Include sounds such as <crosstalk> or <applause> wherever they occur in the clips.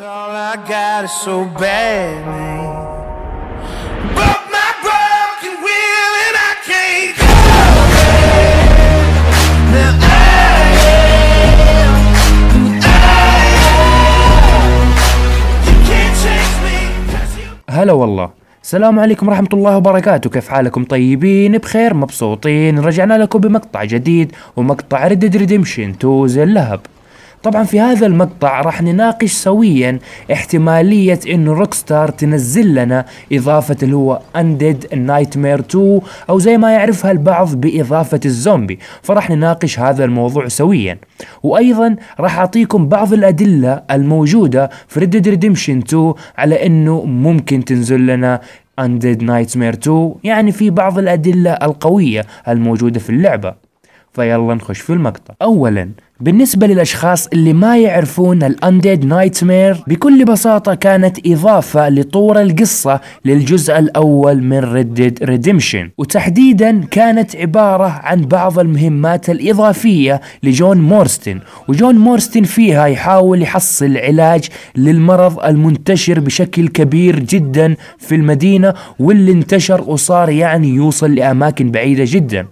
all I got is so bad, هلا والله السلام عليكم ورحمة الله وبركاته كيف حالكم طيبين بخير مبسوطين رجعنا لكم بمقطع جديد ومقطع ردد ريديمشن تو زي اللهب طبعا في هذا المقطع راح نناقش سويا احتمالية انه روكستار تنزل لنا اضافة اللي هو اندد نايتمير 2 او زي ما يعرفها البعض باضافة الزومبي فراح نناقش هذا الموضوع سويا وايضا راح اعطيكم بعض الادلة الموجودة في Red Dead Redemption 2 على انه ممكن تنزل لنا Undead Nightmare 2 يعني في بعض الأدلة القوية الموجودة في اللعبة فيلا نخش في المقطع أولا بالنسبة للأشخاص اللي ما يعرفون الأنديد نايتمير بكل بساطة كانت إضافة لطور القصة للجزء الأول من ردد ريديمشن وتحديدا كانت عبارة عن بعض المهمات الإضافية لجون مورستن وجون مورستن فيها يحاول يحصل علاج للمرض المنتشر بشكل كبير جدا في المدينة واللي انتشر وصار يعني يوصل لأماكن بعيدة جدا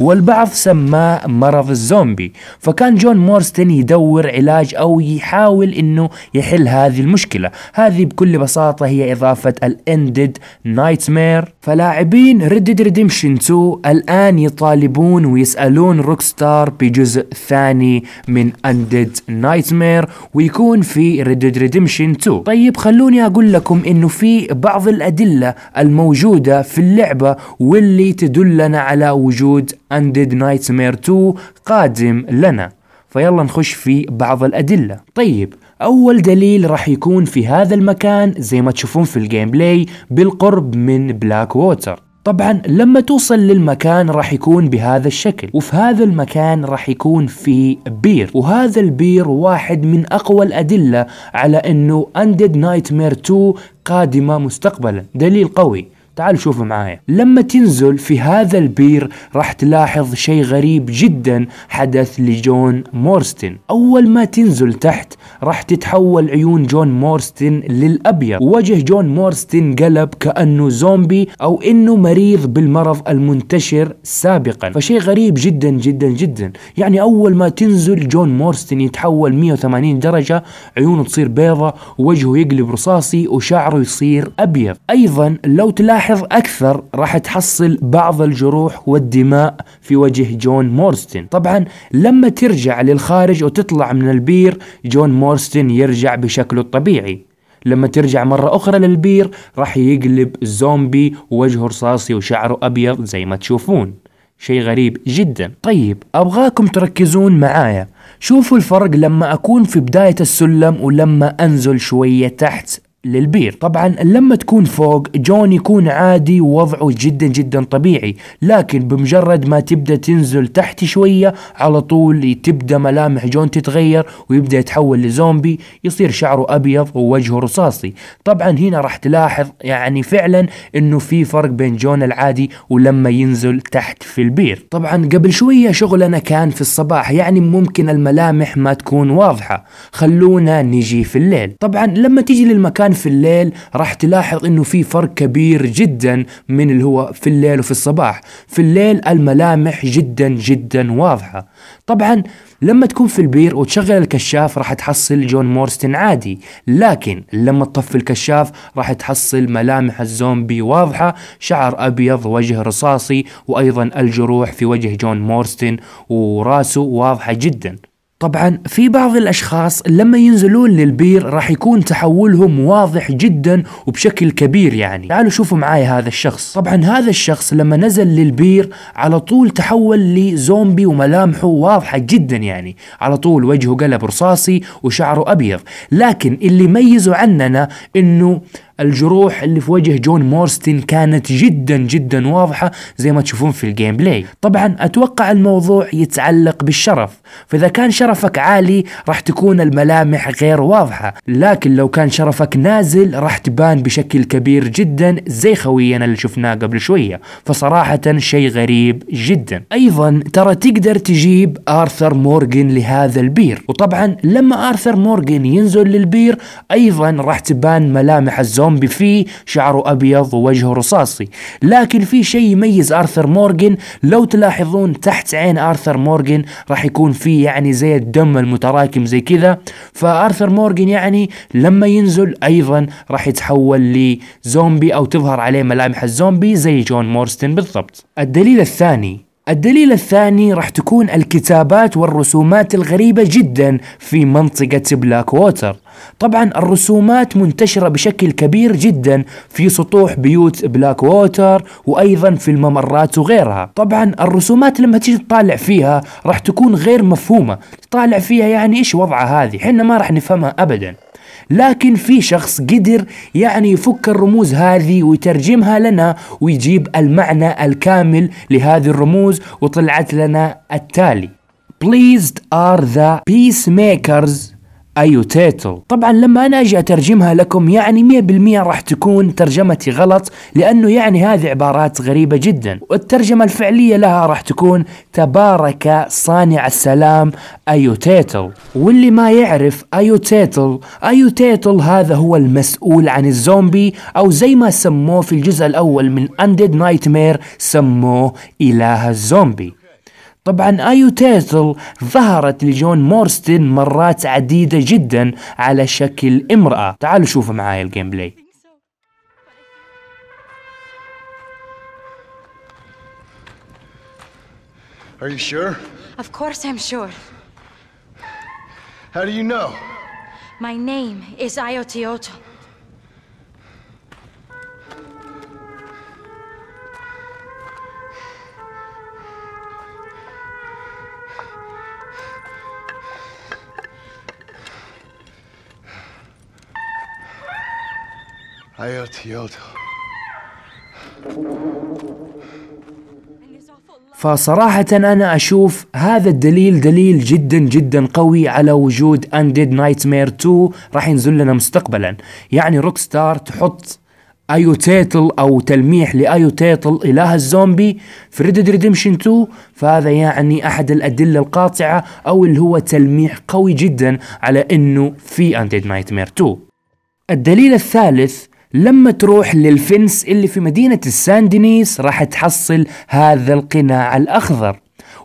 والبعض سماه مرض الزومبي فكان جون مورستن يدور علاج أو يحاول أنه يحل هذه المشكلة هذه بكل بساطة هي إضافة الاندد نايتمير فلاعبين ريد ريديمشن 2 الآن يطالبون ويسألون روكستار بجزء ثاني من اندد نايتمير ويكون في ريد ريديمشن 2 طيب خلوني أقول لكم أنه في بعض الأدلة الموجودة في اللعبة واللي تدلنا على وجود Undead Nightmare 2 قادم لنا فيلا نخش في بعض الأدلة طيب أول دليل راح يكون في هذا المكان زي ما تشوفون في الجيم بلاي بالقرب من بلاك ووتر طبعا لما توصل للمكان راح يكون بهذا الشكل وفي هذا المكان راح يكون في بير وهذا البير واحد من اقوى الادله على انه اندد نايت مير 2 قادمه مستقبلا دليل قوي تعال شوفوا معايا لما تنزل في هذا البير راح تلاحظ شيء غريب جدا حدث لجون مورستن أول ما تنزل تحت راح تتحول عيون جون مورستن للأبيض وجه جون مورستن قلب كأنه زومبي أو أنه مريض بالمرض المنتشر سابقا فشيء غريب جدا جدا جدا يعني أول ما تنزل جون مورستن يتحول 180 درجة عيونه تصير بيضة ووجهه يقلب رصاصي وشعره يصير أبيض أيضا لو تلاحظ تلاحظ أكثر راح تحصل بعض الجروح والدماء في وجه جون مورستن طبعا لما ترجع للخارج وتطلع من البير جون مورستن يرجع بشكله الطبيعي لما ترجع مرة أخرى للبير راح يقلب زومبي ووجهه رصاصي وشعره أبيض زي ما تشوفون شيء غريب جدا طيب أبغاكم تركزون معايا شوفوا الفرق لما أكون في بداية السلم ولما أنزل شوية تحت للبير طبعا لما تكون فوق جون يكون عادي ووضعه جدا جدا طبيعي لكن بمجرد ما تبدأ تنزل تحت شوية على طول تبدأ ملامح جون تتغير ويبدأ يتحول لزومبي يصير شعره أبيض ووجهه رصاصي طبعا هنا راح تلاحظ يعني فعلا انه في فرق بين جون العادي ولما ينزل تحت في البير طبعا قبل شوية شغلنا كان في الصباح يعني ممكن الملامح ما تكون واضحة خلونا نجي في الليل طبعا لما تجي للمكان في الليل راح تلاحظ انه في فرق كبير جدا من اللي هو في الليل وفي الصباح في الليل الملامح جدا جدا واضحة طبعا لما تكون في البير وتشغل الكشاف راح تحصل جون مورستن عادي لكن لما تطفي الكشاف راح تحصل ملامح الزومبي واضحة شعر أبيض وجه رصاصي وأيضا الجروح في وجه جون مورستن وراسه واضحة جدا طبعا في بعض الاشخاص لما ينزلون للبير راح يكون تحولهم واضح جدا وبشكل كبير يعني تعالوا شوفوا معاي هذا الشخص طبعا هذا الشخص لما نزل للبير على طول تحول لزومبي وملامحه واضحة جدا يعني على طول وجهه قلب رصاصي وشعره ابيض لكن اللي ميزه عننا انه الجروح اللي في وجه جون مورستن كانت جدا جدا واضحة زي ما تشوفون في الجيم بلاي طبعا أتوقع الموضوع يتعلق بالشرف فإذا كان شرفك عالي راح تكون الملامح غير واضحة لكن لو كان شرفك نازل راح تبان بشكل كبير جدا زي خوينا اللي شفناه قبل شوية فصراحة شيء غريب جدا أيضا ترى تقدر تجيب آرثر مورغن لهذا البير وطبعا لما آرثر مورغن ينزل للبير أيضا راح تبان ملامح الزوم زومبي فيه شعره أبيض ووجهه رصاصي لكن في شيء يميز آرثر مورغن لو تلاحظون تحت عين آرثر مورغن راح يكون في يعني زي الدم المتراكم زي كذا فآرثر مورغن يعني لما ينزل أيضا راح يتحول لزومبي أو تظهر عليه ملامح الزومبي زي جون مورستن بالضبط الدليل الثاني الدليل الثاني راح تكون الكتابات والرسومات الغريبة جدا في منطقة بلاك ووتر طبعا الرسومات منتشرة بشكل كبير جدا في سطوح بيوت بلاك ووتر وأيضا في الممرات وغيرها طبعا الرسومات لما تيجي تطالع فيها راح تكون غير مفهومة تطالع فيها يعني إيش وضعها هذه حنا ما راح نفهمها أبدا لكن في شخص قدر يعني يفك الرموز هذه ويترجمها لنا ويجيب المعنى الكامل لهذه الرموز وطلعت لنا التالي Pleased are the peacemakers ايو تيتل طبعا لما انا اجي اترجمها لكم يعني 100% راح تكون ترجمتي غلط لانه يعني هذه عبارات غريبة جدا والترجمة الفعلية لها راح تكون تبارك صانع السلام ايو تيتل واللي ما يعرف ايو تيتل ايو تيتل هذا هو المسؤول عن الزومبي او زي ما سموه في الجزء الاول من اندد نايتمير سموه اله الزومبي طبعا ايو تيتل ظهرت لجون مورستن مرات عديدة جدا على شكل امرأة تعالوا شوفوا معاي الجيم بلاي Are you sure? Of course I'm sure. How do you know? My name is Ioteotl. فصراحة أنا أشوف هذا الدليل دليل جدا جدا قوي على وجود Undead Nightmare 2 راح ينزل لنا مستقبلا يعني روك ستار تحط ايو تيتل او تلميح لايو تيتل اله الزومبي في ريد ريديمشن 2 فهذا يعني احد الادله القاطعه او اللي هو تلميح قوي جدا على انه في انديد نايت مير 2 الدليل الثالث لما تروح للفنس اللي في مدينة الساندينيس راح تحصل هذا القناع الأخضر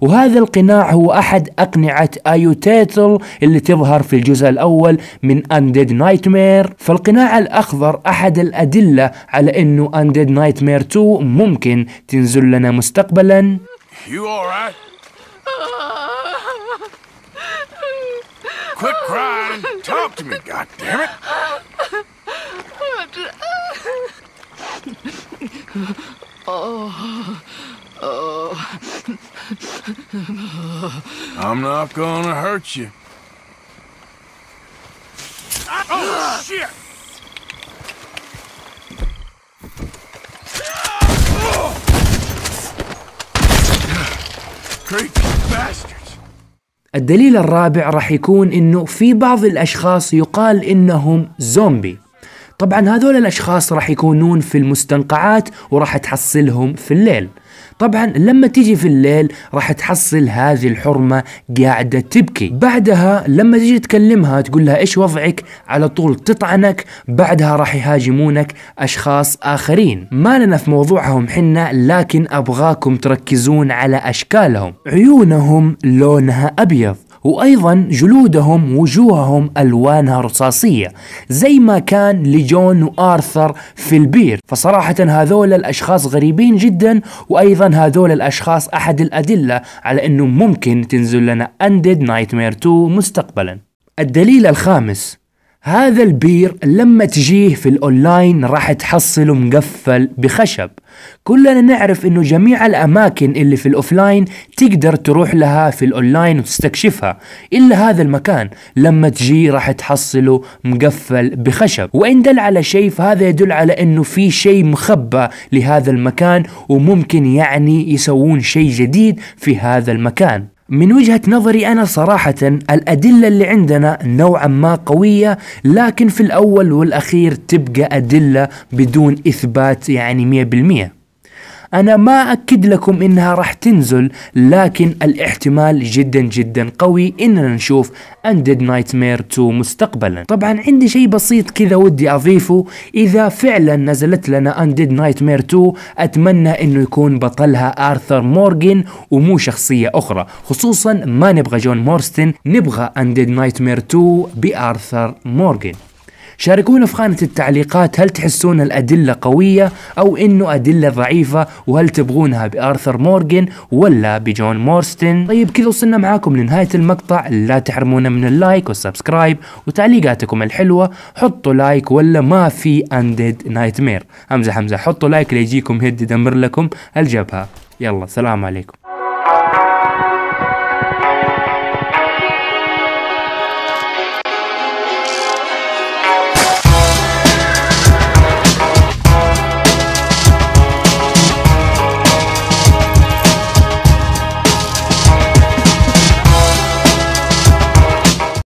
وهذا القناع هو أحد أقنعة تيتل اللي تظهر في الجزء الأول من أنديد نايتمير فالقناع الأخضر أحد الأدلة على أنه أنديد نايتمير 2 ممكن تنزل لنا مستقبلا Quit crying. Talk to me, goddammit. <laughs> Oh. I'm not gonna hurt you. Oh, shit! الدليل الرابع راح يكون انه في بعض الاشخاص يقال انهم زومبي طبعا هذول الأشخاص راح يكونون في المستنقعات وراح تحصلهم في الليل طبعا لما تيجي في الليل راح تحصل هذه الحرمة قاعدة تبكي بعدها لما تيجي تكلمها تقول لها ايش وضعك على طول تطعنك بعدها راح يهاجمونك اشخاص اخرين ما لنا في موضوعهم حنا لكن ابغاكم تركزون على اشكالهم عيونهم لونها ابيض وأيضا جلودهم وجوههم ألوانها رصاصية زي ما كان لجون وآرثر في البير فصراحة هذول الأشخاص غريبين جدا وأيضا هذول الأشخاص أحد الأدلة على أنه ممكن تنزل لنا أندد نايتمير 2 مستقبلا الدليل الخامس هذا البير لما تجيه في الاونلاين راح تحصله مقفل بخشب كلنا نعرف انه جميع الاماكن اللي في الاوفلاين تقدر تروح لها في الاونلاين وتستكشفها الا هذا المكان لما تجي راح تحصله مقفل بخشب وان دل على شيء فهذا يدل على انه في شيء مخبى لهذا المكان وممكن يعني يسوون شيء جديد في هذا المكان من وجهة نظري أنا صراحة الأدلة اللي عندنا نوعا ما قوية لكن في الأول والأخير تبقى أدلة بدون إثبات يعني 100% أنا ما أكد لكم إنها راح تنزل لكن الاحتمال جدا جدا قوي إننا نشوف Undead نايتمير 2 مستقبلا طبعا عندي شيء بسيط كذا ودي أضيفه إذا فعلا نزلت لنا Undead نايتمير 2 أتمنى إنه يكون بطلها آرثر مورغن ومو شخصية أخرى خصوصا ما نبغى جون مورستن نبغى Undead نايتمير 2 بآرثر مورغن شاركونا في خانة التعليقات هل تحسون الأدلة قوية أو أنه أدلة ضعيفة وهل تبغونها بآرثر مورغن ولا بجون مورستن طيب كذا وصلنا معاكم لنهاية المقطع لا تحرمونا من اللايك والسبسكرايب وتعليقاتكم الحلوة حطوا لايك ولا ما في أندد نايت مير أمزح حطوا لايك ليجيكم هيد يدمر لكم الجبهة يلا سلام عليكم